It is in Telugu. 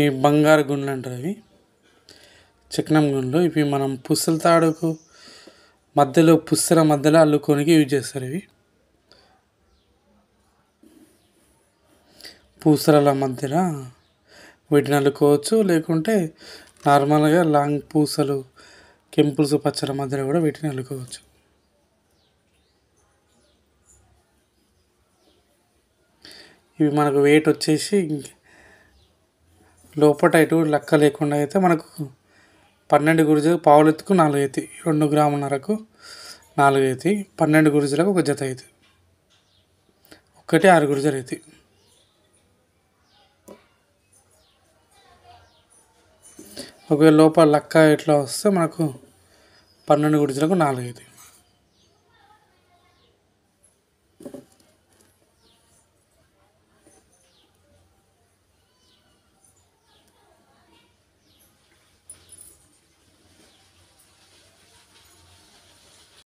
ఈ బంగారు గుండ్లు అంటారు అవి చిక్నం గుండ్లు ఇవి మనం పుస్తల తాడుకు మధ్యలో పుస్తల మధ్యలో అల్లుకోనికి యూజ్ చేస్తారు ఇవి పూసల మధ్యలో వీటిని అల్లుకోవచ్చు లేకుంటే నార్మల్గా లాంగ్ పూసలు కెంపుల్స్ పచ్చల మధ్యలో కూడా వీటిని అల్లుకోవచ్చు ఇవి మనకు వెయిట్ వచ్చేసి లోపట ఇటు లెక్క లేకుండా అయితే మనకు పన్నెండు గురుజులు పావులెత్తుకు నాలుగు అవుతాయి రెండు గ్రాములకు నాలుగు అవుతాయి పన్నెండు గురుజులకు ఒక జత అయితే ఒకటి ఆరు గురుజులు అవుతాయి ఒకవేళ లోపల లక్క ఇట్లా వస్తే మనకు పన్నెండు గురుజులకు నాలుగు అవుతాయి